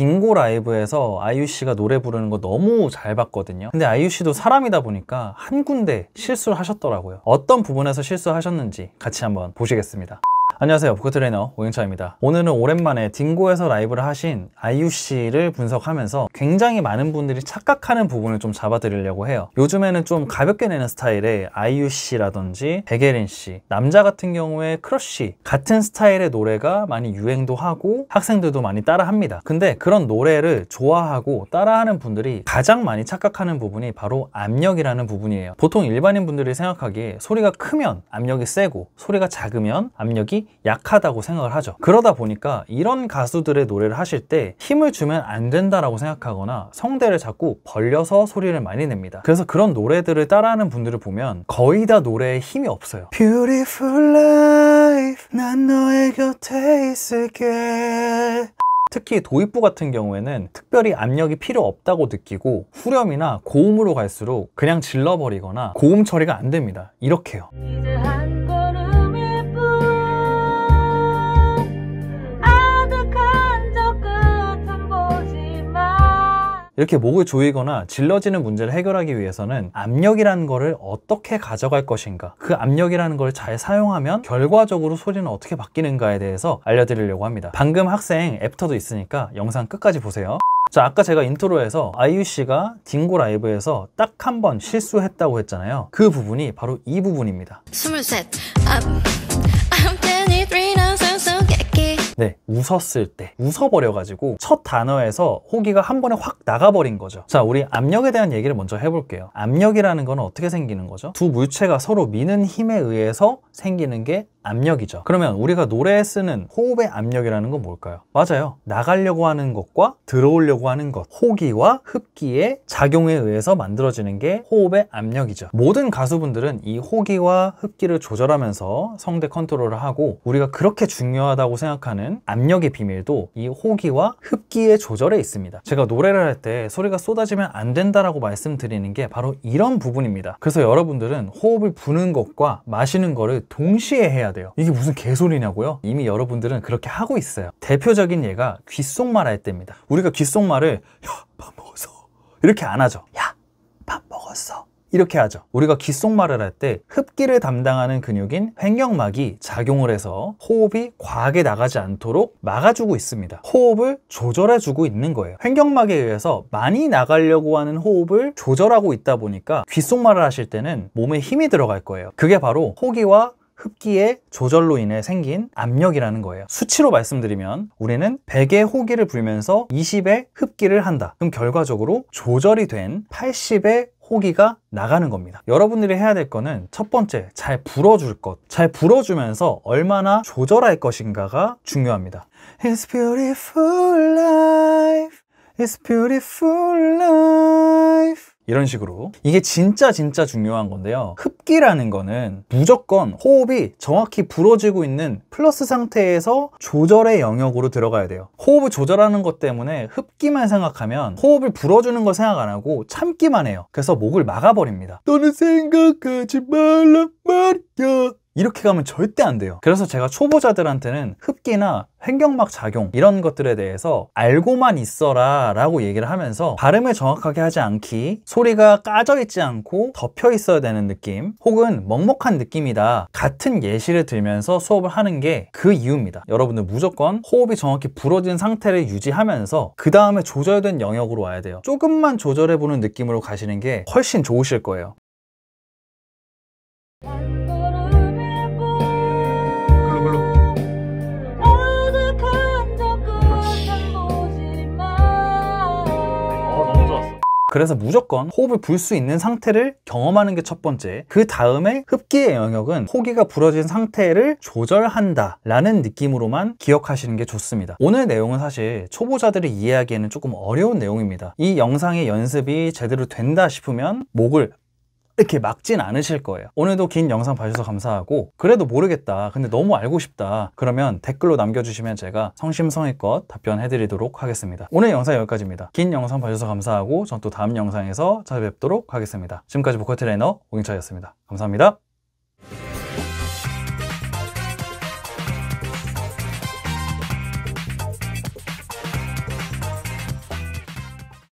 딩고 라이브에서 아이유 씨가 노래 부르는 거 너무 잘 봤거든요 근데 아이유 씨도 사람이다 보니까 한 군데 실수를 하셨더라고요 어떤 부분에서 실수하셨는지 같이 한번 보시겠습니다 안녕하세요 보크 트레이너 오영철입니다 오늘은 오랜만에 딩고에서 라이브를 하신 IUC를 분석하면서 굉장히 많은 분들이 착각하는 부분을 좀 잡아드리려고 해요 요즘에는 좀 가볍게 내는 스타일의 IUC라든지 베게린 씨 남자 같은 경우에 크러쉬 같은 스타일의 노래가 많이 유행도 하고 학생들도 많이 따라합니다 근데 그런 노래를 좋아하고 따라하는 분들이 가장 많이 착각하는 부분이 바로 압력이라는 부분이에요 보통 일반인 분들이 생각하기에 소리가 크면 압력이 세고 소리가 작으면 압력이 약하다고 생각을 하죠 그러다 보니까 이런 가수들의 노래를 하실 때 힘을 주면 안 된다라고 생각하거나 성대를 자꾸 벌려서 소리를 많이 냅니다 그래서 그런 노래들을 따라하는 분들을 보면 거의 다 노래에 힘이 없어요 Beautiful life 난 너의 곁에 있을게 특히 도입부 같은 경우에는 특별히 압력이 필요 없다고 느끼고 후렴이나 고음으로 갈수록 그냥 질러버리거나 고음 처리가 안 됩니다 이렇게요 이렇게 목을 조이거나 질러지는 문제를 해결하기 위해서는 압력이라는 거를 어떻게 가져갈 것인가 그 압력이라는 걸 잘 사용하면 결과적으로 소리는 어떻게 바뀌는가에 대해서 알려드리려고 합니다 방금 학생 애프터도 있으니까 영상 끝까지 보세요 자 아까 제가 인트로에서 아이유 씨가 딩고 라이브에서 딱 한 번 실수했다고 했잖아요 그 부분이 바로 이 부분입니다 23 I'm, I'm 23 네, 웃었을 때 웃어버려가지고 첫 단어에서 호기가 한 번에 확 나가버린 거죠. 자, 우리 압력에 대한 얘기를 먼저 해볼게요. 압력이라는 건 어떻게 생기는 거죠? 두 물체가 서로 미는 힘에 의해서 생기는 게 압력이죠. 그러면 우리가 노래에 쓰는 호흡의 압력이라는 건 뭘까요? 맞아요. 나가려고 하는 것과 들어오려고 하는 것, 호기와 흡기의 작용에 의해서 만들어지는 게 호흡의 압력이죠. 모든 가수분들은 이 호기와 흡기를 조절하면서 성대 컨트롤을 하고 우리가 그렇게 중요하다고 생각하는 압력의 비밀도 이 호기와 흡기의 조절에 있습니다. 제가 노래를 할 때 소리가 쏟아지면 안 된다라고 말씀드리는 게 바로 이런 부분입니다. 그래서 여러분들은 호흡을 부는 것과 마시는 거를 동시에 해야 돼요 이게 무슨 개소리냐고요? 이미 여러분들은 그렇게 하고 있어요 대표적인 예가 귓속말 할 때입니다 우리가 귓속말을 야 밥 먹었어 이렇게 안 하죠 야 밥 먹었어 이렇게 하죠 우리가 귓속말을 할 때 흡기를 담당하는 근육인 횡격막이 작용을 해서 호흡이 과하게 나가지 않도록 막아주고 있습니다 호흡을 조절해주고 있는 거예요 횡격막에 의해서 많이 나가려고 하는 호흡을 조절하고 있다 보니까 귓속말을 하실 때는 몸에 힘이 들어갈 거예요 그게 바로 호기와 흡기의 조절로 인해 생긴 압력이라는 거예요 수치로 말씀드리면 우리는 100의 호기를 불면서 20의 흡기를 한다 그럼 결과적으로 조절이 된 80의 호기가 나가는 겁니다 여러분들이 해야 될 거는 첫 번째 잘 불어줄 것잘 불어주면서 얼마나 조절할 것인가가 중요합니다 It's beautiful life It's beautiful life 이런 식으로 이게 진짜 진짜 중요한 건데요 흡기라는 거는 무조건 호흡이 정확히 부러지고 있는 플러스 상태에서 조절의 영역으로 들어가야 돼요 호흡을 조절하는 것 때문에 흡기만 생각하면 호흡을 불어주는 걸 생각 안 하고 참기만 해요 그래서 목을 막아버립니다 너는 생각하지 말란 말이야 이렇게 가면 절대 안 돼요 그래서 제가 초보자들한테는 흡기나 횡격막 작용 이런 것들에 대해서 알고만 있어라 라고 얘기를 하면서 발음을 정확하게 하지 않기 소리가 까져 있지 않고 덮여 있어야 되는 느낌 혹은 먹먹한 느낌이다 같은 예시를 들면서 수업을 하는 게 그 이유입니다 여러분들 무조건 호흡이 정확히 부러진 상태를 유지하면서 그 다음에 조절된 영역으로 와야 돼요 조금만 조절해보는 느낌으로 가시는 게 훨씬 좋으실 거예요 그래서 무조건 호흡을 불 수 있는 상태를 경험하는 게 첫 번째 그 다음에 흡기의 영역은 호기가 부러진 상태를 조절한다 라는 느낌으로만 기억하시는 게 좋습니다 오늘 내용은 사실 초보자들이 이해하기에는 조금 어려운 내용입니다 이 영상의 연습이 제대로 된다 싶으면 목을 이렇게 막진 않으실 거예요 오늘도 긴 영상 봐주셔서 감사하고 그래도 모르겠다 근데 너무 알고 싶다 그러면 댓글로 남겨주시면 제가 성심성의껏 답변해드리도록 하겠습니다 오늘 영상 여기까지입니다 긴 영상 봐주셔서 감사하고 전 또 다음 영상에서 찾아뵙도록 하겠습니다 지금까지 보컬 트레이너 오경철이었습니다 감사합니다